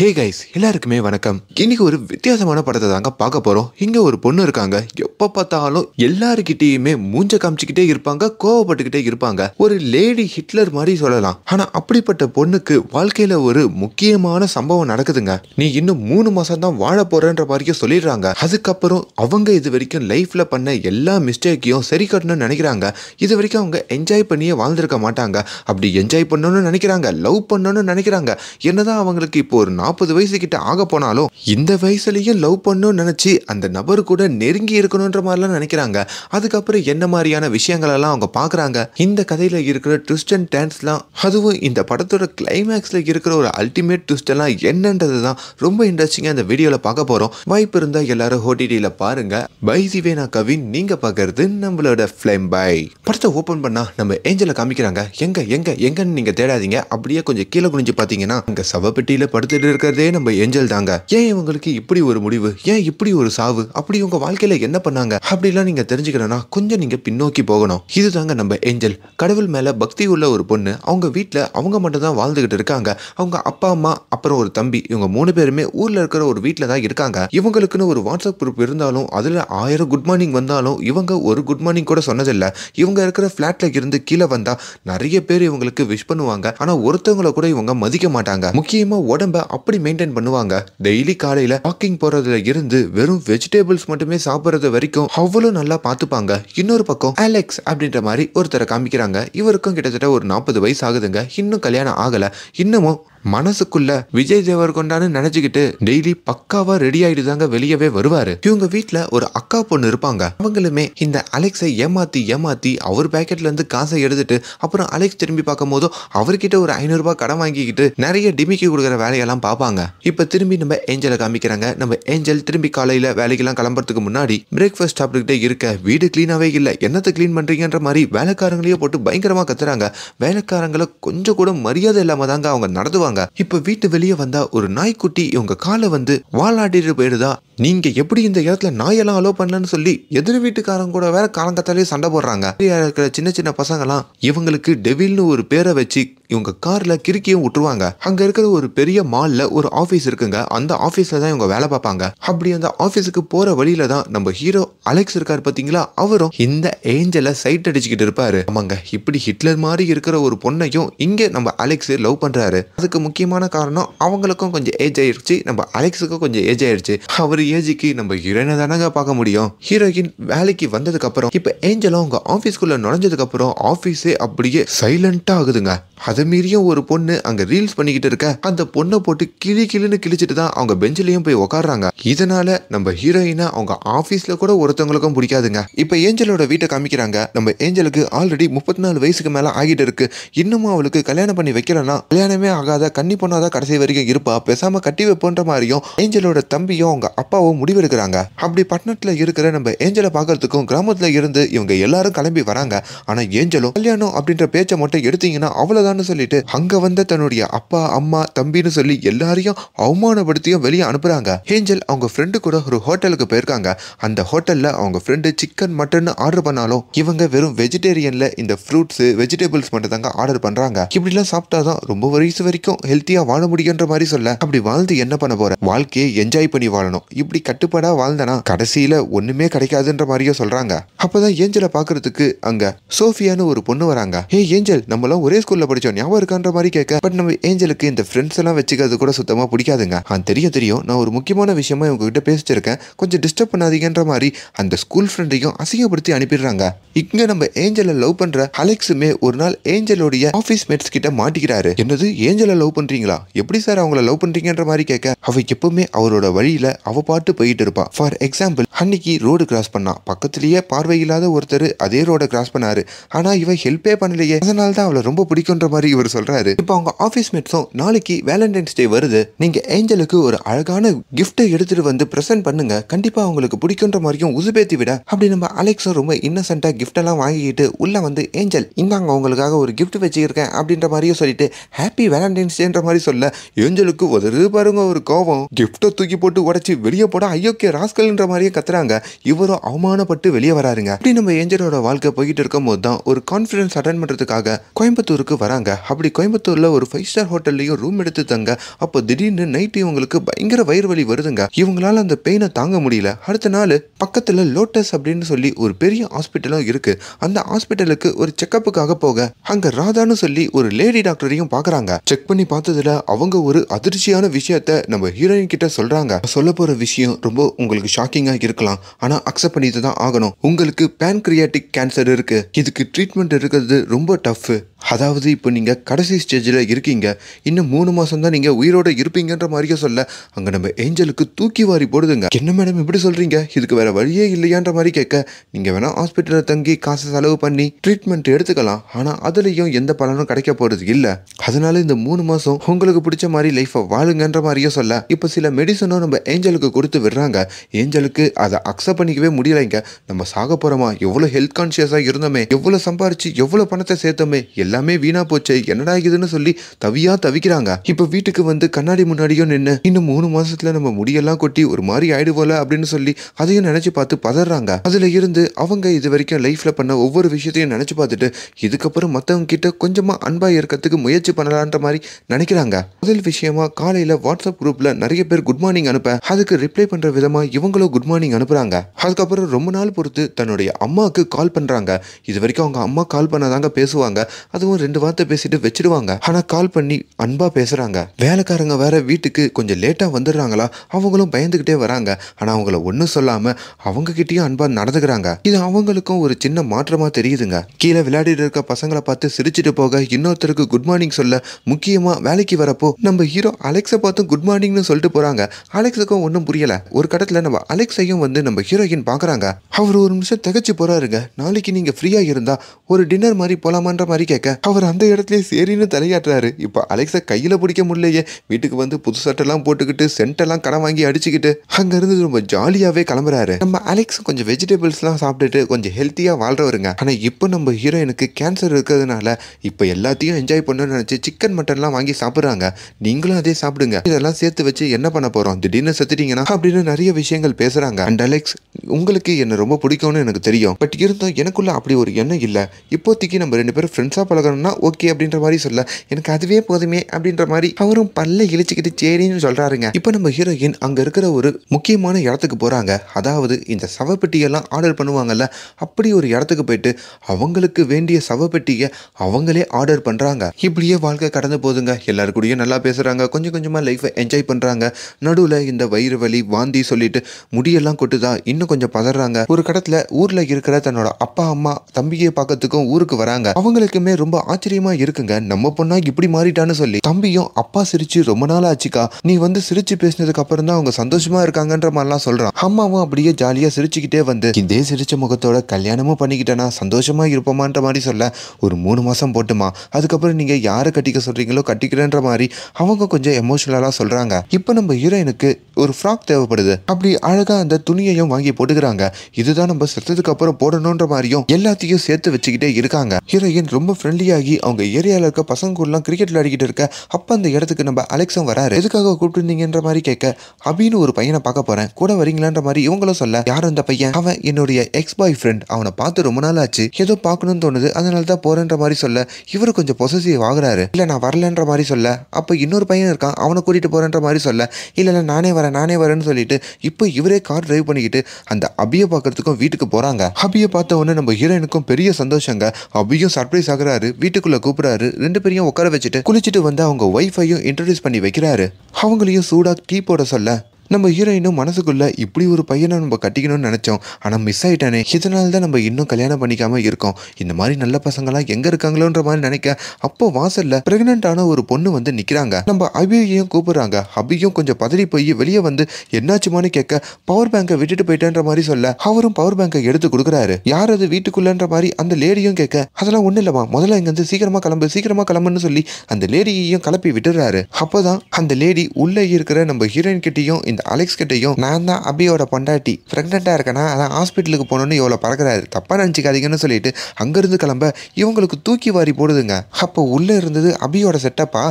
hey guys எல்லாருக்குமே வணக்கம் இன்னைக்கு ஒரு வித்தியாசமான படத்தை தாங்க பார்க்க போறோம் இங்க ஒரு பொண்ணு இருக்காங்க எப்ப பார்த்தாலும் எல்லாருக்கிட்டேயுமே மூஞ்ச காமிச்சுக்கிட்டே இருப்பாங்க கோவப்பட்டுக்கிட்டே இருப்பாங்க ஒரு லேடி ஹிட்லர் மாதிரி சொல்லலாம் ஆனா அப்படிப்பட்ட பொண்ணுக்கு வாழ்க்கையில ஒரு முக்கியமான சம்பவம் நடக்குதுங்க நீ இன்னும் மூணு மாசம் தான் வாழ போறன்ற மாதிரியும் சொல்லிடுறாங்க அதுக்கப்புறம் அவங்க இது வரைக்கும் லைஃப்ல பண்ண எல்லா மிஸ்டேக்கையும் சரி கட்டணும்னு நினைக்கிறாங்க இது வரைக்கும் அவங்க என்ஜாய் பண்ணியே வாழ்ந்திருக்க மாட்டாங்க அப்படி என்ஜாய் பண்ணணும்னு நினைக்கிறாங்க லவ் பண்ணணும்னு நினைக்கிறாங்க என்னதான் அவங்களுக்கு இப்போ ஒரு நாற்பது வயசு கிட்ட ஆக போனாலும் இந்த வயசுலயும் லவ் பண்ணணும்னு நினச்சி அந்த நபர் கூட நெருங்கி இருக்கணுன்ற மாதிரிலாம் நினைக்கிறாங்க அதுக்கப்புறம் என்ன மாதிரியான விஷயங்களெல்லாம் அவங்க பார்க்குறாங்க இந்த கதையில் இருக்கிற ட்விஸ்ட் அண்ட் டான்ஸ்லாம் அதுவும் இந்த படத்தோட கிளைமேக்ஸில் இருக்கிற ஒரு அல்டிமேட் ட்விஸ்ட் எல்லாம் என்னன்றது தான் ரொம்ப இன்ட்ரெஸ்டிங்காக அந்த வீடியோவில் பார்க்க போகிறோம் வாய்ப்பு இருந்தால் எல்லாரும் ஓடிடியில் பாருங்கள் பை நான் கவின் நீங்கள் பார்க்கறது நம்மளோட ஃப்ளேம் பை படத்தை ஓப்பன் பண்ணால் நம்ம ஏஞ்சலை காமிக்கிறாங்க எங்கே எங்கே எங்கன்னு நீங்கள் தேடாதீங்க அப்படியே கொஞ்சம் கீழே குனிஞ்சு பார்த்தீங்கன்னா அங்கே சவப்பெட்டியில் படுத்துட்டு இருக்கிறதே நம்ம ஏஞ்சல் தாங்க ஏன் இவங்களுக்கு இப்படி ஒரு முடிவு ஏன் இப்படி ஒரு சாவு அப்படி உங்க வாழ்க்கையில என்ன பண்ணாங்க அப்படிலாம் நீங்க தெரிஞ்சுக்கணும்னா கொஞ்சம் நீங்க பின்னோக்கி போகணும் இதுதாங்க நம்ம ஏஞ்சல் கடவுள் மேல பக்தி உள்ள ஒரு பொண்ணு அவங்க வீட்டில் அவங்க மட்டும் தான் வாழ்ந்துகிட்டு இருக்காங்க அவங்க அப்பா அம்மா அப்புறம் ஒரு தம்பி இவங்க மூணு பேருமே ஊர்ல இருக்கிற ஒரு வீட்டில் தான் இருக்காங்க இவங்களுக்குன்னு ஒரு வாட்ஸ்அப் குரூப் இருந்தாலும் அதுல ஆயிரம் குட் மார்னிங் வந்தாலும் இவங்க ஒரு குட் மார்னிங் கூட சொன்னதில்லை இவங்க இருக்கிற பிளாட்ல இருந்து கீழே வந்தா நிறைய பேர் இவங்களுக்கு விஷ் பண்ணுவாங்க ஆனா ஒருத்தவங்களை கூட இவங்க மதிக்க மாட்டாங்க முக்கியமா உடம்ப அப்படி மெயின்டைன் பண்ணுவாங்க டெய்லி காலையில் வாக்கிங் போகிறதுல இருந்து வெறும் வெஜிடேபிள்ஸ் மட்டுமே சாப்பிட்றது வரைக்கும் அவ்வளோ நல்லா பார்த்துப்பாங்க இன்னொரு பக்கம் அலெக்ஸ் அப்படின்ற மாதிரி ஒருத்தரை காமிக்கிறாங்க இவருக்கும் கிட்டத்தட்ட ஒரு நாற்பது வயசு ஆகுதுங்க இன்னும் கல்யாணம் ஆகலை இன்னமும் மனசுக்குள்ள விஜய் தேவர் கொண்டானு நினைச்சுக்கிட்டு டெய்லி பக்காவா ரெடி ஆயிடுதாங்க தாங்க வெளியவே வருவாரு இவங்க வீட்டுல ஒரு அக்கா பொண்ணு இருப்பாங்க அவங்களுமே இந்த அலெக்ஸை ஏமாத்தி ஏமாத்தி அவர் பேக்கெட்ல இருந்து காசை எடுத்துட்டு அப்புறம் அலெக்ஸ் திரும்பி பார்க்கும் போதும் அவர்கிட்ட ஒரு ஐநூறு ரூபாய் கடன் வாங்கிக்கிட்டு நிறைய டிமிக்கி கொடுக்குற வேலையெல்லாம் பார்ப்பாங்க இப்ப திரும்பி நம்ம ஏஞ்சலை காமிக்கிறாங்க நம்ம ஏஞ்சல் திரும்பி காலையில வேலைக்கெல்லாம் கிளம்புறதுக்கு முன்னாடி பிரேக்ஃபாஸ்ட் சாப்பிட்டுக்கிட்டே இருக்க வீடு கிளீனாவே இல்லை என்னத்தை கிளீன் பண்றீங்கன்ற மாதிரி வேலைக்காரங்களையே போட்டு பயங்கரமா கத்துறாங்க வேலைக்காரங்களை கொஞ்சம் கூட மரியாதை இல்லாம தாங்க அவங்க நடத்துவாங்க சொல்லுவாங்க இப்ப வீட்டு வெளியே வந்தா ஒரு நாய்க்குட்டி இவங்க காலை வந்து வாழாடிட்டு போயிடுதா நீங்க எப்படி இந்த இடத்துல நாயெல்லாம் அலோ பண்ணலன்னு சொல்லி எதிர் வீட்டுக்காரங்க கூட வேற காலங்கத்தாலேயே சண்டை போடுறாங்க இருக்கிற சின்ன சின்ன எல்லாம் இவங்களுக்கு டெவில்னு ஒரு பேரை வச்சு இவங்க காரில் கிறுக்கியும் விட்டுருவாங்க அங்கே இருக்கிற ஒரு பெரிய மாலில் ஒரு ஆஃபீஸ் இருக்குங்க அந்த ஆஃபீஸில் தான் இவங்க வேலை பார்ப்பாங்க அப்படி அந்த ஆஃபீஸுக்கு போகிற வழியில தான் நம்ம ஹீரோ அலெக்ஸ் இருக்கார் பார்த்தீங்களா அவரும் இந்த ஏஞ்சலை சைட் அடிச்சுக்கிட்டு இருப்பாரு ஆமாங்க இப்படி ஹிட்லர் மாதிரி இருக்கிற ஒரு பொண்ணையும் இங்கே நம்ம அலெக்ஸ் லவ் பண்ணுறாரு அதுக்கு முக்கியமான காரணம் அவங்களுக்கும் கொஞ்சம் ஏஜ் ஆயிடுச்சு நம்ம அலெக்ஸுக்கும் கொஞ்சம் ஏஜ் ஆயிடுச்சு அவர் ஏஜுக்கு நம்ம ஹீரோயினை தானங்க பார்க்க முடியும் ஹீரோயின் வேலைக்கு வந்ததுக்கு அப்புறம் இப்போ ஏஞ்சலும் அவங்க ஆஃபீஸ்க்குள்ளே நுழைஞ்சதுக்கு அப்புறம் ஆஃபீஸே அப்படியே சைலண்டா ஆகுதுங்க அது அதை மீறியும் ஒரு பொண்ணு அங்க ரீல்ஸ் பண்ணிக்கிட்டு இருக்க அந்த பொண்ணை போட்டு கிளி கிளின்னு கிழிச்சிட்டு தான் அவங்க பெஞ்சிலையும் போய் உக்காடுறாங்க இதனால நம்ம ஹீரோயினை அவங்க ஆபீஸ்ல கூட ஒருத்தவங்களுக்கும் பிடிக்காதுங்க இப்ப ஏஞ்சலோட வீட்டை காமிக்கிறாங்க நம்ம ஏஞ்சலுக்கு ஆல்ரெடி முப்பத்தி நாலு வயசுக்கு மேல ஆகிட்டு இருக்கு இன்னமும் அவளுக்கு கல்யாணம் பண்ணி வைக்கலன்னா கல்யாணமே ஆகாத கண்ணி பொண்ணாதான் கடைசி வரைக்கும் இருப்பா பேசாம கட்டி வைப்போன்ற மாதிரியும் ஏஞ்சலோட தம்பியும் அவங்க அப்பாவும் முடிவெடுக்கிறாங்க அப்படி பட்டணத்துல இருக்கிற நம்ம ஏஞ்சலை பாக்குறதுக்கும் கிராமத்துல இருந்து இவங்க எல்லாரும் கிளம்பி வராங்க ஆனா ஏஞ்சலும் கல்யாணம் அப்படின்ற பேச்சை மட்டும் எடுத்தீங்கன்னா அவ்வளவுதான் சொல்லிட்டு அங்க வந்த தன்னுடைய அப்பா அம்மா தம்பின்னு சொல்லி எல்லாரையும் அவமானப்படுத்தியும் வெளியே அனுப்புறாங்க ஏஞ்சல் அவங்க ஃப்ரெண்டு கூட ஒரு ஹோட்டலுக்கு போயிருக்காங்க அந்த ஹோட்டல்ல அவங்க ஃப்ரெண்டு சிக்கன் மட்டன் ஆர்டர் பண்ணாலும் இவங்க வெறும் வெஜிடேரியன்ல இந்த ஃப்ரூட்ஸ் வெஜிடபிள்ஸ் மட்டும் தாங்க ஆர்டர் பண்றாங்க இப்படிலாம் சாப்பிட்டாதான் ரொம்ப வயசு வரைக்கும் ஹெல்த்தியா வாழ முடியுன்ற மாதிரி சொல்ல அப்படி வாழ்ந்து என்ன பண்ண போற வாழ்க்கையை என்ஜாய் பண்ணி வாழணும் இப்படி கட்டுப்பாடா வாழ்ந்தனா கடைசியில ஒண்ணுமே கிடைக்காதுன்ற மாதிரியோ சொல்றாங்க அப்பதான் ஏஞ்சலை பாக்குறதுக்கு அங்க சோஃபியான்னு ஒரு பொண்ணு வராங்க ஏ ஏஞ்சல் நம்மளாம் ஒரே ஸ்கூல்ல படிச்சோம் ஞாபகம் இருக்கான்ற மாதிரி கேட்க பட் நம்ம ஏஞ்சலுக்கு இந்த ஃப்ரெண்ட்ஸ் எல்லாம் வச்சுக்கிறது கூட சுத்தமாக பிடிக்காதுங்க ஆ தெரியும் தெரியும் நான் ஒரு முக்கியமான விஷயமா இவங்ககிட்ட பேசிச்சிருக்கேன் கொஞ்சம் டிஸ்டர்ப் பண்ணாதீங்கன்ற மாதிரி அந்த ஸ்கூல் ஃப்ரெண்டையும் அசிங்கப்படுத்தி அனுப்பிடுறாங்க இங்க நம்ம ஏஞ்சலை லவ் பண்ற அலெக்ஸுமே ஒரு நாள் ஏஞ்சலோடைய ஆஃபீஸ் மேட்ஸ் கிட்ட மாட்டிக்கிறாரு என்னது ஏஞ்சலை லவ் பண்றீங்களா எப்படி சார் அவங்கள லவ் பண்றீங்கன்ற மாதிரி கேட்க அவ எப்பவுமே அவரோட வழியில அவ பாட்டு போயிட்டு இருப்பா ஃபார் எக்ஸாம்பிள் அன்னைக்கு ரோடு கிராஸ் பண்ணா பக்கத்திலேயே பார்வை இல்லாத ஒருத்தர் அதே ரோட கிராஸ் பண்ணாரு ஆனா இவ ஹெல்ப்பே பண்ணலையே அதனால தான் அவளை ரொம்ப பிடிக்கும்ன்ற மாதிரி மாதிரி இவர் சொல்றாரு இப்போ அவங்க ஆஃபீஸ் மேட்ஸும் நாளைக்கு வேலண்டைன்ஸ் டே வருது நீங்க ஏஞ்சலுக்கு ஒரு அழகான கிஃப்ட்டை எடுத்துட்டு வந்து ப்ரெசென்ட் பண்ணுங்க கண்டிப்பா அவங்களுக்கு பிடிக்குன்ற மாதிரியும் உசுபேத்தி விட அப்படி நம்ம அலெக்ஸும் ரொம்ப இன்னசென்ட்டா கிஃப்ட் எல்லாம் வாங்கிக்கிட்டு உள்ள வந்து ஏஞ்சல் இந்தாங்க உங்களுக்காக ஒரு கிஃப்ட் வச்சுருக்கேன் அப்படின்ற மாதிரியும் சொல்லிட்டு ஹாப்பி வேலண்டைன்ஸ் டேன்ற மாதிரி சொல்ல ஏஞ்சலுக்கு உதறு பாருங்க ஒரு கோவம் கிஃப்ட்டை தூக்கி போட்டு உடச்சி வெளியே போட ஐயோக்கிய ராஸ்கல்ன்ற மாதிரியே கத்துறாங்க இவரும் அவமானப்பட்டு வெளியே வராருங்க அப்படி நம்ம ஏஞ்சலோட வாழ்க்கை போயிட்டு இருக்கும் போது தான் ஒரு கான்ஃபரன்ஸ் அட்டன் பண்றதுக்காக கோயம்புத்தூருக்கு வராங்க அப்படி கோயம்புத்தூரில் ஒரு ஃபைவ் ஸ்டார் ஹோட்டல்லையும் ரூம் எடுத்து தங்க அப்போ திடீர்னு நைட்டு இவங்களுக்கு பயங்கர வயிறு வலி வருதுங்க இவங்களால அந்த பெயினை தாங்க முடியல அடுத்த நாள் பக்கத்தில் லோட்டஸ் அப்படின்னு சொல்லி ஒரு பெரிய ஹாஸ்பிட்டலும் இருக்கு அந்த ஹாஸ்பிட்டலுக்கு ஒரு செக்கப்புக்காக போக அங்க ராதான்னு சொல்லி ஒரு லேடி டாக்டரையும் பாக்குறாங்க செக் பண்ணி பார்த்ததுல அவங்க ஒரு அதிர்ச்சியான விஷயத்த நம்ம ஹீரோயின் கிட்ட சொல்றாங்க சொல்ல போற விஷயம் ரொம்ப உங்களுக்கு ஷாக்கிங்கா இருக்கலாம் ஆனா அக்செப்ட் பண்ணிட்டு தான் ஆகணும் உங்களுக்கு பேன்கிரியாட்டிக் கேன்சர் இருக்கு இதுக்கு ட்ரீட்மெண்ட் இருக்கிறது ரொம்ப டஃப் அதாவது இப்போ நீங்கள் கடைசி ஸ்டேஜில் இருக்கீங்க இன்னும் மூணு மாதம் தான் நீங்கள் உயிரோடு இருப்பீங்கன்ற மாதிரியே சொல்ல அங்கே நம்ம ஏஞ்சலுக்கு தூக்கி வாரி போடுதுங்க என்ன மேடம் இப்படி சொல்கிறீங்க இதுக்கு வேறு வழியே இல்லையான்ற மாதிரி கேட்க நீங்கள் வேணால் ஹாஸ்பிட்டலில் தங்கி காசு செலவு பண்ணி ட்ரீட்மெண்ட் எடுத்துக்கலாம் ஆனால் அதுலேயும் எந்த பலனும் கிடைக்க போகிறது இல்லை அதனால இந்த மூணு மாதம் உங்களுக்கு பிடிச்ச மாதிரி லைஃப்பை வாழுங்கன்ற மாதிரியே சொல்ல இப்போ சில மெடிசனும் நம்ம ஏஞ்சலுக்கு கொடுத்து விடுறாங்க ஏஞ்சலுக்கு அதை அக்செப்ட் பண்ணிக்கவே முடியலைங்க நம்ம சாக போகிறோமா எவ்வளோ ஹெல்த் கான்ஷியஸாக இருந்தோமே எவ்வளோ சம்பாரிச்சு எவ்வளோ பணத்தை சேர்த்தோமே எல்லாமே வீணா போச்சு என்னடா இதுன்னு சொல்லி தவியா தவிக்கிறாங்க இப்போ வீட்டுக்கு வந்து கண்ணாடி முன்னாடியும் நின்று இன்னும் மூணு மாசத்துல நம்ம முடியெல்லாம் கொட்டி ஒரு மாதிரி ஆயிடுவோல அப்படின்னு சொல்லி அதையும் நினைச்சு பார்த்து பதறாங்க அதுல இருந்து அவங்க இது வரைக்கும் லைஃப்ல பண்ண ஒவ்வொரு விஷயத்தையும் நினைச்சு பார்த்துட்டு இதுக்கப்புறம் மத்தவங்க கிட்ட கொஞ்சமா அன்பா இருக்கிறதுக்கு முயற்சி பண்ணலான்ற மாதிரி நினைக்கிறாங்க முதல் விஷயமா காலையில வாட்ஸ்அப் குரூப்ல நிறைய பேர் குட் மார்னிங் அனுப்ப அதுக்கு ரிப்ளை பண்ற விதமா இவங்களும் குட் மார்னிங் அனுப்புறாங்க அதுக்கப்புறம் ரொம்ப நாள் பொறுத்து தன்னுடைய அம்மாவுக்கு கால் பண்றாங்க இது வரைக்கும் அவங்க அம்மா கால் பண்ணாதாங்க பேசுவாங்க அதுவும் ரெண்டு வார்த்தை பேசிட்டு வச்சிடுவாங்க ஆனா கால் பண்ணி அன்பா பேசுறாங்க வேலைக்காரங்க வேற வீட்டுக்கு கொஞ்சம் லேட்டா வந்துடுறாங்களா அவங்களும் பயந்துகிட்டே வராங்க ஆனா அவங்கள ஒன்றும் சொல்லாம அவங்க கிட்டயும் அன்பா நடந்துக்கிறாங்க இது அவங்களுக்கும் ஒரு சின்ன மாற்றமா தெரியுதுங்க கீழே விளையாடிட்டு இருக்க பசங்களை பார்த்து சிரிச்சிட்டு போக இன்னொருத்தருக்கு குட் மார்னிங் சொல்ல முக்கியமா வேலைக்கு வரப்போ நம்ம ஹீரோ அலெக்ஸை பார்த்து குட் மார்னிங்னு சொல்லிட்டு போறாங்க அலெக்ஸுக்கும் ஒன்றும் புரியல ஒரு கடத்துல நம்ம அலெக்ஸையும் வந்து நம்ம ஹீரோயின் பாக்குறாங்க அவர் ஒரு நிமிஷம் திகச்சு போறாருங்க நாளைக்கு நீங்க ஃப்ரீயா இருந்தா ஒரு டின்னர் மாதிரி போலாமான்ற மாதிரி கேட்க இருக்க அவர் அந்த இடத்துலயே சரின்னு தலையாட்டுறாரு இப்போ அலெக்ஸா கையில் பிடிக்க முடியலையே வீட்டுக்கு வந்து புது சட்டெல்லாம் போட்டுக்கிட்டு சென்டெல்லாம் கடன் வாங்கி அடிச்சுக்கிட்டு அங்கேருந்து ரொம்ப ஜாலியாகவே கிளம்புறாரு நம்ம அலெக்ஸ் கொஞ்சம் வெஜிடபிள்ஸ்லாம் சாப்பிட்டுட்டு கொஞ்சம் ஹெல்த்தியாக வாழ்றவருங்க ஆனால் இப்போ நம்ம ஹீரோயினுக்கு கேன்சர் இருக்கிறதுனால இப்போ எல்லாத்தையும் என்ஜாய் பண்ணணும்னு நினச்சி சிக்கன் மட்டன்லாம் வாங்கி சாப்பிட்றாங்க நீங்களும் அதே சாப்பிடுங்க இதெல்லாம் சேர்த்து வச்சு என்ன பண்ண போகிறோம் திடீர்னு செத்துட்டீங்கன்னா அப்படின்னு நிறைய விஷயங்கள் பேசுகிறாங்க அண்ட் அலெக்ஸ் உங்களுக்கு என்ன ரொம்ப பிடிக்கும்னு எனக்கு தெரியும் பட் இருந்தும் எனக்குள்ள அப்படி ஒரு எண்ணம் இல்லை இப்போதைக்கு நம்ம ரெண்டு பேரும் ஃப்ரெண்ட்ஸாக பழகணும்னா ஓகே அப்படின்ற மாதிரி சொல்ல எனக்கு அதுவே போதுமே அப்படின்ற மாதிரி அவரும் பல்ல இழிச்சுக்கிட்டு சரின்னு சொல்றாருங்க இப்போ நம்ம ஹீரோயின் அங்கே இருக்கிற ஒரு முக்கியமான இடத்துக்கு போகிறாங்க அதாவது இந்த சவப்பெட்டியெல்லாம் ஆர்டர் பண்ணுவாங்கல்ல அப்படி ஒரு இடத்துக்கு போயிட்டு அவங்களுக்கு வேண்டிய சவப்பெட்டியை அவங்களே ஆர்டர் பண்ணுறாங்க இப்படியே வாழ்க்கை கடந்து போதுங்க எல்லாரு கூடயும் நல்லா பேசுகிறாங்க கொஞ்சம் கொஞ்சமாக லைஃப்பை என்ஜாய் பண்ணுறாங்க நடுவில் இந்த வயிறு வலி வாந்தி சொல்லிட்டு முடியெல்லாம் கொட்டுதா இன்னும் கொஞ்சம் பதறாங்க ஒரு கடத்தில் ஊரில் இருக்கிற தன்னோட அப்பா அம்மா தம்பியை பார்க்கறதுக்கும் ஊருக்கு வராங்க அவங்களுக்குமே ரொம்ப ரொம்ப ஆச்சரியமா இருக்குங்க நம்ம பொண்ணா இப்படி மாறிட்டான்னு சொல்லி தம்பியும் அப்பா சிரிச்சு ரொம்ப நாள் ஆச்சுக்கா நீ வந்து சிரிச்சு பேசினதுக்கு அப்புறம் தான் அவங்க சந்தோஷமா இருக்காங்கன்ற மாதிரிலாம் சொல்றான் அம்மாவும் அப்படியே ஜாலியா சிரிச்சுக்கிட்டே வந்து இதே சிரிச்ச முகத்தோட கல்யாணமும் பண்ணிக்கிட்டேனா சந்தோஷமா இருப்போமான்ற மாதிரி சொல்ல ஒரு மூணு மாசம் போட்டுமா அதுக்கப்புறம் நீங்க யாரை கட்டிக்க சொல்றீங்களோ கட்டிக்கிறேன்ற மாதிரி அவங்க கொஞ்சம் எமோஷனலா சொல்றாங்க இப்போ நம்ம ஹீரோயினுக்கு ஒரு ஃப்ராக் தேவைப்படுது அப்படி அழகாக அந்த துணியையும் வாங்கி போட்டுக்கிறாங்க இதுதான் நம்ம செத்ததுக்கு அப்புறம் போடணுன்ற மாதிரியும் எல்லாத்தையும் சேர்த்து வச்சுக்கிட்டே இருக்காங்க ஹீரோயின் ரொம்ப ஃப்ரெண்ட்லியாகி அவங்க ஏரியாவில் இருக்க பசங்கூடலாம் கிரிக்கெட் விளையாடிக்கிட்டு இருக்க அப்போ அந்த இடத்துக்கு நம்ம அலெக்சம் வராரு எதுக்காக கூப்பிட்டுருந்தீங்கன்ற மாதிரி கேட்க அபின்னு ஒரு பையனை பார்க்க போறேன் கூட வரீங்களான்ற மாதிரி இவங்களும் சொல்ல யார் அந்த பையன் அவன் என்னுடைய எக்ஸ் பாய் ஃப்ரெண்ட் அவனை பார்த்து ரொம்ப நாள் ஆச்சு ஏதோ பார்க்கணும்னு தோணுது அதனால தான் போறேன்ற மாதிரி சொல்ல இவர் கொஞ்சம் பொசசிவ் ஆகுறாரு இல்லை நான் வரலன்ற மாதிரி சொல்ல அப்போ இன்னொரு பையன் இருக்கான் அவனை கூட்டிட்டு போறேன்ற மாதிரி சொல்ல இல்ல நானே வரேன் வரேன் நானே வரேன்னு சொல்லிட்டு இப்போ இவரே கார் டிரைவ் பண்ணிக்கிட்டு அந்த அபியை பார்க்கறதுக்கும் வீட்டுக்கு போகிறாங்க அபியை பார்த்த உடனே நம்ம ஹீரோயினுக்கும் பெரிய சந்தோஷங்க அபியும் சர்ப்ரைஸ் ஆகுறாரு வீட்டுக்குள்ளே கூப்பிட்றாரு ரெண்டு பேரையும் உட்கார வச்சுட்டு குளிச்சுட்டு வந்து அவங்க ஒய்ஃபையும் இன்ட்ரடியூஸ் பண்ணி வைக்கிறாரு அவங்களையும் சூடாக டீ போட சொல்ல நம்ம ஹீரோயினும் மனசுக்குள்ள இப்படி ஒரு பையனை நம்ம கட்டிக்கணும்னு நினச்சோம் ஆனால் மிஸ் ஆயிட்டானே இதனால தான் நம்ம இன்னும் கல்யாணம் பண்ணிக்காம இருக்கோம் இந்த மாதிரி நல்ல பசங்களாம் எங்கே இருக்காங்களோன்ற மாதிரி நினைக்க அப்போ வாசலில் பிரெக்னென்ட் ஆன ஒரு பொண்ணு வந்து நிற்கிறாங்க நம்ம அபியையும் கூப்பிடுறாங்க அபியும் கொஞ்சம் பதறி போய் வெளியே வந்து என்னாச்சுமான்னு கேட்க பவர் பேங்கை விட்டுட்டு போயிட்டேன்ற மாதிரி சொல்ல அவரும் பவர் பேங்கை எடுத்து கொடுக்குறாரு யார் அது வீட்டுக்குள்ளன்ற மாதிரி அந்த லேடியும் கேட்க அதெல்லாம் ஒன்றும் இல்லைம்மா முதல்ல இங்கேருந்து சீக்கிரமாக கிளம்பு சீக்கிரமாக கிளம்புன்னு சொல்லி அந்த லேடியையும் கிளப்பி விட்டுறாரு அப்போதான் அந்த லேடி உள்ளே இருக்கிற நம்ம ஹீரோயின் கிட்டேயும் இந்த இந்த அலெக்ஸ் கிட்டையும் நான் தான் அபியோட பொண்டாட்டி ப்ரெக்னெண்ட்டாக இருக்கேன்னா அதான் ஹாஸ்பிட்டலுக்கு போகணுன்னு இவ்வளோ பறக்கிறாரு தப்பாக நினச்சிக்காதீங்கன்னு சொல்லிட்டு அங்கேருந்து கிளம்ப இவங்களுக்கு தூக்கி வாரி போடுதுங்க அப்போ உள்ளே இருந்தது அபியோட செட்டப்பா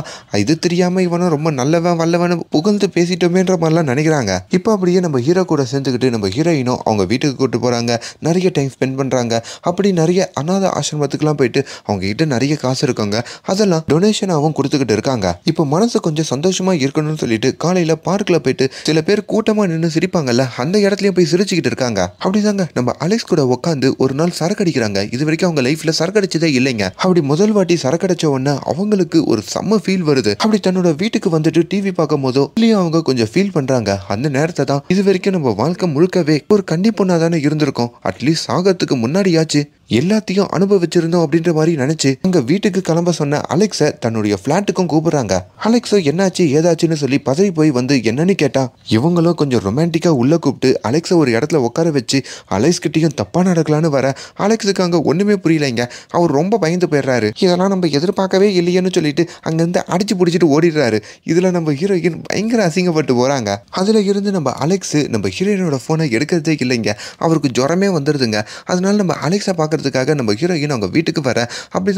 இது தெரியாமல் இவனும் ரொம்ப நல்லவன் வல்லவன் புகழ்ந்து பேசிட்டோமேன்ற மாதிரிலாம் நினைக்கிறாங்க இப்போ அப்படியே நம்ம ஹீரோ கூட சேர்ந்துக்கிட்டு நம்ம ஹீரோயினும் அவங்க வீட்டுக்கு கூப்பிட்டு போகிறாங்க நிறைய டைம் ஸ்பெண்ட் பண்ணுறாங்க அப்படி நிறைய அநாத ஆசிரமத்துக்குலாம் போயிட்டு அவங்க கிட்ட நிறைய காசு இருக்காங்க அதெல்லாம் டொனேஷனாகவும் கொடுத்துக்கிட்டு இருக்காங்க இப்போ மனசு கொஞ்சம் சந்தோஷமாக இருக்கணும்னு சொல்லிட்டு காலையில் பார்க்கில் போயிட்டு சில சில பேர் கூட்டமாக நின்று சிரிப்பாங்கல்ல அந்த இடத்துலையும் போய் சிரிச்சுக்கிட்டு இருக்காங்க அப்படிதாங்க நம்ம அலெக்ஸ் கூட உட்காந்து ஒரு நாள் சரக்கு அடிக்கிறாங்க இது வரைக்கும் அவங்க லைஃப்ல சரக்கு அடிச்சதே இல்லைங்க அப்படி முதல் வாட்டி சரக்கு அடிச்ச உடனே அவங்களுக்கு ஒரு செம்ம ஃபீல் வருது அப்படி தன்னோட வீட்டுக்கு வந்துட்டு டிவி பார்க்கும் போதோ இல்லையோ அவங்க கொஞ்சம் ஃபீல் பண்றாங்க அந்த நேரத்தை தான் இது வரைக்கும் நம்ம வாழ்க்கை முழுக்கவே ஒரு கன்னி தானே இருந்திருக்கோம் அட்லீஸ்ட் சாகத்துக்கு முன்னாடியாச்சு எல்லாத்தையும் அனுபவிச்சிருந்தோம் அப்படின்ற மாதிரி நினைச்சு அங்க வீட்டுக்கு கிளம்ப சொன்ன அலெக்ஸ தன்னுடைய பிளாட்டுக்கும் கூப்பிடுறாங்க அலெக்ஸோ என்னாச்சு ஏதாச்சுன்னு சொல்லி பதறி போய் வந்து என்னன்னு கேட்டா இவங்களும் கொஞ்சம் ரொமான்டிக்கா உள்ள கூப்பிட்டு அலெக்ஸை ஒரு இடத்துல உட்கார வச்சு அலெக்ஸ் கிட்டையும் தப்பா நடக்கலான்னு வர அலெக்ஸுக்கு அங்க ஒண்ணுமே புரியலைங்க அவர் ரொம்ப பயந்து போயிடுறாரு இதெல்லாம் நம்ம எதிர்பார்க்கவே இல்லையேன்னு சொல்லிட்டு அங்கிருந்து அடிச்சு பிடிச்சிட்டு ஓடிடுறாரு இதுல நம்ம ஹீரோயின் பயங்கர அசிங்கப்பட்டு போறாங்க அதுல இருந்து நம்ம அலெக்ஸ் நம்ம ஹீரோயினோட போனை எடுக்கிறதே இல்லைங்க அவருக்கு ஜுரமே வந்துடுதுங்க அதனால நம்ம அலெக்ஸை பார்க்க பார்க்கறதுக்காக நம்ம ஹீரோயின் அவங்க வீட்டுக்கு வர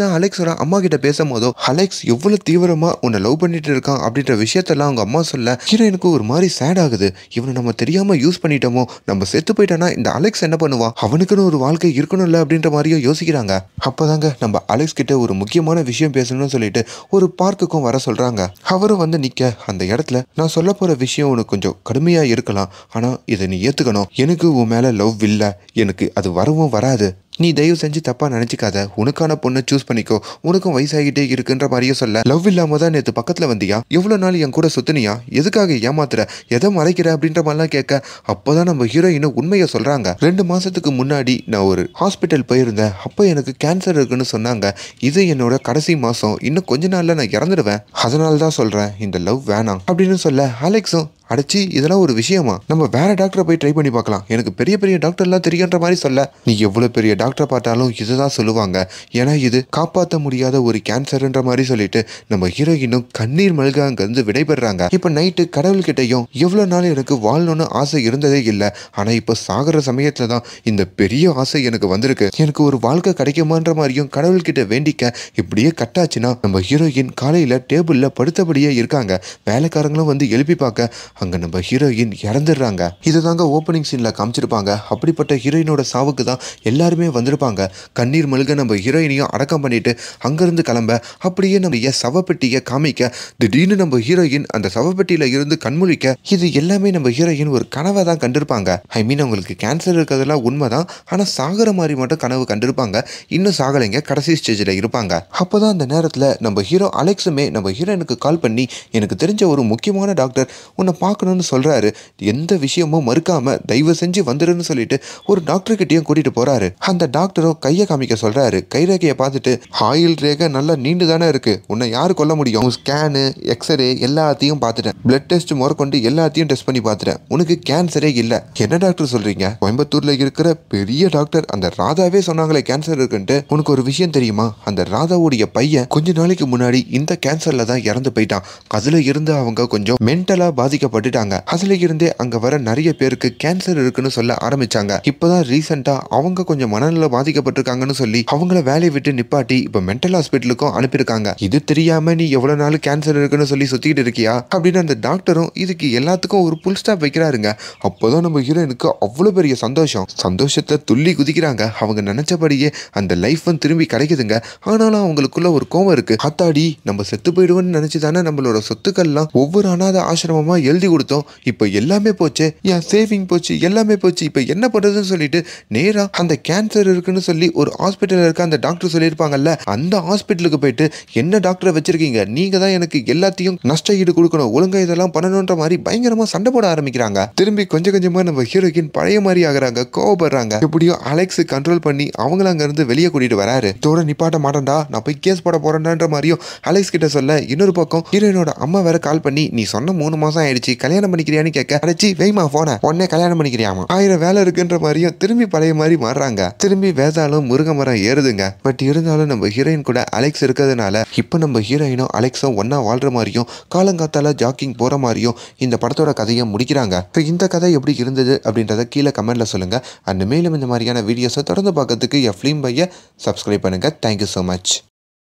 தான் அலெக்ஸோட அம்மா கிட்ட பேசும்போதோ அலெக்ஸ் எவ்வளவு தீவிரமா உன்னை லவ் பண்ணிட்டு இருக்கான் அப்படின்ற விஷயத்தெல்லாம் அவங்க அம்மா சொல்ல ஹீரோயினுக்கு ஒரு மாதிரி சேட் ஆகுது இவனை நம்ம தெரியாம யூஸ் பண்ணிட்டோமோ நம்ம செத்து போயிட்டோன்னா இந்த அலெக்ஸ் என்ன பண்ணுவான் அவனுக்குன்னு ஒரு வாழ்க்கை இருக்கணும்ல அப்படின்ற மாதிரியோ யோசிக்கிறாங்க அப்போதாங்க நம்ம அலெக்ஸ் கிட்ட ஒரு முக்கியமான விஷயம் பேசணும்னு சொல்லிட்டு ஒரு பார்க்குக்கும் வர சொல்றாங்க அவரும் வந்து நிக்க அந்த இடத்துல நான் சொல்ல போற விஷயம் உனக்கு கொஞ்சம் கடுமையா இருக்கலாம் ஆனா இதை நீ ஏத்துக்கணும் எனக்கு உன் மேல லவ் இல்லை எனக்கு அது வரவும் வராது நீ தயவு செஞ்சு தப்பா நினைச்சுக்காத உனக்கான பொண்ணை சூஸ் பண்ணிக்கோ உனக்கும் வயசாகிட்டே இருக்குன்ற மாதிரியும் சொல்ல லவ் இல்லாம தான் நேற்று பக்கத்துல வந்தியா எவ்வளவு நாள் என் கூட சுத்தினியா எதுக்காக ஏமாத்துற எதை மறைக்கிற அப்படின்ற மாதிரிலாம் கேட்க அப்பதான் நம்ம ஹீரோயினும் உண்மையை சொல்றாங்க ரெண்டு மாசத்துக்கு முன்னாடி நான் ஒரு ஹாஸ்பிட்டல் போயிருந்தேன் அப்போ எனக்கு கேன்சர் இருக்குன்னு சொன்னாங்க இது என்னோட கடைசி மாசம் இன்னும் கொஞ்ச நாள்ல நான் இறந்துடுவேன் அதனால தான் சொல்றேன் இந்த லவ் வேணாம் அப்படின்னு சொல்ல அலெக்ஸும் அடைச்சி இதெல்லாம் ஒரு விஷயமா நம்ம வேற டாக்டரை போய் ட்ரை பண்ணி பார்க்கலாம் எனக்கு பெரிய பெரிய டாக்டர்லாம் தெரியுன்ற மாதிரி சொல்ல நீ எவ்வளோ பெரிய டாக்டர் பார்த்தாலும் இதுதான் சொல்லுவாங்க ஏன்னா இது காப்பாற்ற முடியாத ஒரு கேன்சர்ன்ற மாதிரி சொல்லிட்டு நம்ம ஹீரோயினும் கண்ணீர் மல்க அங்கேருந்து விடைபெறாங்க இப்போ நைட்டு கடவுள் கிட்டையும் எவ்வளோ நாள் எனக்கு வாழணும்னு ஆசை இருந்ததே இல்லை ஆனால் இப்போ சாகிற சமயத்தில் தான் இந்த பெரிய ஆசை எனக்கு வந்திருக்கு எனக்கு ஒரு வாழ்க்கை கிடைக்குமான்ற மாதிரியும் கடவுள் கிட்ட வேண்டிக்க இப்படியே கட்டாச்சுன்னா நம்ம ஹீரோயின் காலையில் டேபிளில் படுத்தபடியே இருக்காங்க வேலைக்காரங்களும் வந்து எழுப்பி பார்க்க அங்கே நம்ம ஹீரோயின் இறந்துடுறாங்க இதை தாங்க ஓப்பனிங் சீனில் காமிச்சிருப்பாங்க அப்படிப்பட்ட ஹீரோயினோட சாவுக்கு தான் எல்லாருமே வந்திருப்பாங்க கண்ணீர் மழுக நம்ம ஹீரோயினையும் அடக்கம் பண்ணிட்டு அங்கேருந்து கிளம்ப அப்படியே நம்ம சவப்பெட்டியை காமிக்க திடீர்னு நம்ம ஹீரோயின் அந்த சவப்பெட்டியில் இருந்து கண்மொழிக்க இது எல்லாமே நம்ம ஹீரோயின் ஒரு கனவை தான் கண்டிருப்பாங்க ஐ மீன் அவங்களுக்கு கேன்சர் இருக்கிறதெல்லாம் உண்மைதான் ஆனால் சாகிற மாதிரி மட்டும் கனவு கண்டிருப்பாங்க இன்னும் சாகலைங்க கடைசி ஸ்டேஜில் இருப்பாங்க அப்போ தான் அந்த நேரத்தில் நம்ம ஹீரோ அலெக்ஸுமே நம்ம ஹீரோயினுக்கு கால் பண்ணி எனக்கு தெரிஞ்ச ஒரு முக்கியமான டாக்டர் உன்னை பார்க்கணும்னு சொல்கிறாரு எந்த விஷயமும் மறுக்காமல் தயவு செஞ்சு வந்துடுன்னு சொல்லிட்டு ஒரு டாக்டர் கிட்டேயும் கூட்டிகிட்டு போகிறாரு அந்த டாக்டரும் கையை காமிக்க சொல்கிறாரு கைரேகையை பார்த்துட்டு ஆயில் ரேகை நல்லா நீண்டு தானே இருக்குது உன்னை யார் கொல்ல முடியும் ஸ்கேனு எக்ஸ்ரே எல்லாத்தையும் பார்த்துட்டேன் பிளட் டெஸ்ட் முறக்கொண்டு எல்லாத்தையும் டெஸ்ட் பண்ணி பார்த்துட்டேன் உனக்கு கேன்சரே இல்லை என்ன டாக்டர் சொல்கிறீங்க கோயம்புத்தூரில் இருக்கிற பெரிய டாக்டர் அந்த ராதாவே சொன்னாங்களே கேன்சர் இருக்குன்ட்டு உனக்கு ஒரு விஷயம் தெரியுமா அந்த ராதாவுடைய பையன் கொஞ்ச நாளைக்கு முன்னாடி இந்த கேன்சரில் தான் இறந்து போயிட்டான் அதில் இருந்து அவங்க கொஞ்சம் மென்டலாக பாதிக்கப்பட்டு பட்டுட்டாங்க அதுல இருந்தே அங்க வர நிறைய பேருக்கு கேன்சர் இருக்குன்னு சொல்ல ஆரம்பிச்சாங்க இப்பதான் ரீசெண்டா அவங்க கொஞ்சம் மனநல பாதிக்கப்பட்டிருக்காங்கன்னு சொல்லி அவங்கள வேலையை விட்டு நிப்பாட்டி இப்ப மென்டல் ஹாஸ்பிட்டலுக்கும் அனுப்பியிருக்காங்க இது தெரியாம நீ எவ்வளவு நாள் கேன்சர் இருக்குன்னு சொல்லி சுத்திக்கிட்டு இருக்கியா அப்படின்னு அந்த டாக்டரும் இதுக்கு எல்லாத்துக்கும் ஒரு புல் ஸ்டாப் வைக்கிறாருங்க அப்போதான் நம்ம ஹீரோயினுக்கு அவ்வளோ பெரிய சந்தோஷம் சந்தோஷத்தை துள்ளி குதிக்கிறாங்க அவங்க நினைச்சபடியே அந்த லைஃப் வந்து திரும்பி கிடைக்குதுங்க ஆனாலும் அவங்களுக்குள்ள ஒரு கோவம் இருக்கு அத்தாடி நம்ம செத்து போயிடுவோம்னு நினைச்சுதானே தானே நம்மளோட சொத்துக்கள்லாம் ஒவ்வொரு அனாத ஆசிரமமா எழுதி கொடுத்தோம் இப்போ எல்லாமே போச்சு என் சேவிங் போச்சு எல்லாமே போச்சு இப்போ என்ன பண்ணுறதுன்னு சொல்லிட்டு நேராக அந்த கேன்சர் இருக்குன்னு சொல்லி ஒரு ஹாஸ்பிட்டலில் இருக்க அந்த டாக்டர் சொல்லியிருப்பாங்கல்ல அந்த ஹாஸ்பிட்டலுக்கு போயிட்டு என்ன டாக்டரை வச்சிருக்கீங்க நீங்கள் தான் எனக்கு எல்லாத்தையும் நஷ்ட ஈடு கொடுக்கணும் ஒழுங்காக இதெல்லாம் பண்ணணுன்ற மாதிரி பயங்கரமாக சண்டை போட ஆரம்பிக்கிறாங்க திரும்பி கொஞ்சம் கொஞ்சமாக நம்ம ஹீரோயின் பழைய மாதிரி ஆகுறாங்க கோவப்படுறாங்க எப்படியோ அலெக்ஸ் கண்ட்ரோல் பண்ணி அவங்கள அங்கேருந்து வெளியே கூட்டிகிட்டு வராரு இதோட நிப்பாட்ட மாட்டேன்டா நான் போய் கேஸ் போட போகிறேன்ற மாதிரியும் அலெக்ஸ் கிட்ட சொல்ல இன்னொரு பக்கம் ஹீரோயினோட அம்மா வேற கால் பண்ணி நீ சொன்ன மூணு மாதம் ஆயிடுச்சு ஆச்சு கல்யாணம் பண்ணிக்கிறியான்னு கேட்க அடைச்சி வெய்மா போன உடனே கல்யாணம் பண்ணிக்கிறியாமா ஆயிரம் வேலை இருக்குன்ற மாதிரியும் திரும்பி பழைய மாதிரி மாறுறாங்க திரும்பி வேதாலும் முருக மரம் ஏறுதுங்க பட் இருந்தாலும் நம்ம ஹீரோயின் கூட அலெக்ஸ் இருக்கிறதுனால இப்போ நம்ம ஹீரோயினும் அலெக்ஸும் ஒன்னா வாழ்ற மாதிரியும் காலங்காத்தால ஜாக்கிங் போற மாதிரியும் இந்த படத்தோட கதையை முடிக்கிறாங்க இப்போ இந்த கதை எப்படி இருந்தது அப்படின்றத கீழே கமெண்ட்ல சொல்லுங்க அண்ட் மேலும் இந்த மாதிரியான வீடியோஸை தொடர்ந்து பார்க்கறதுக்கு என் ஃபிலிம் பைய சப்ஸ்கிரைப் பண்ணுங்க தேங்க்யூ ஸோ மச்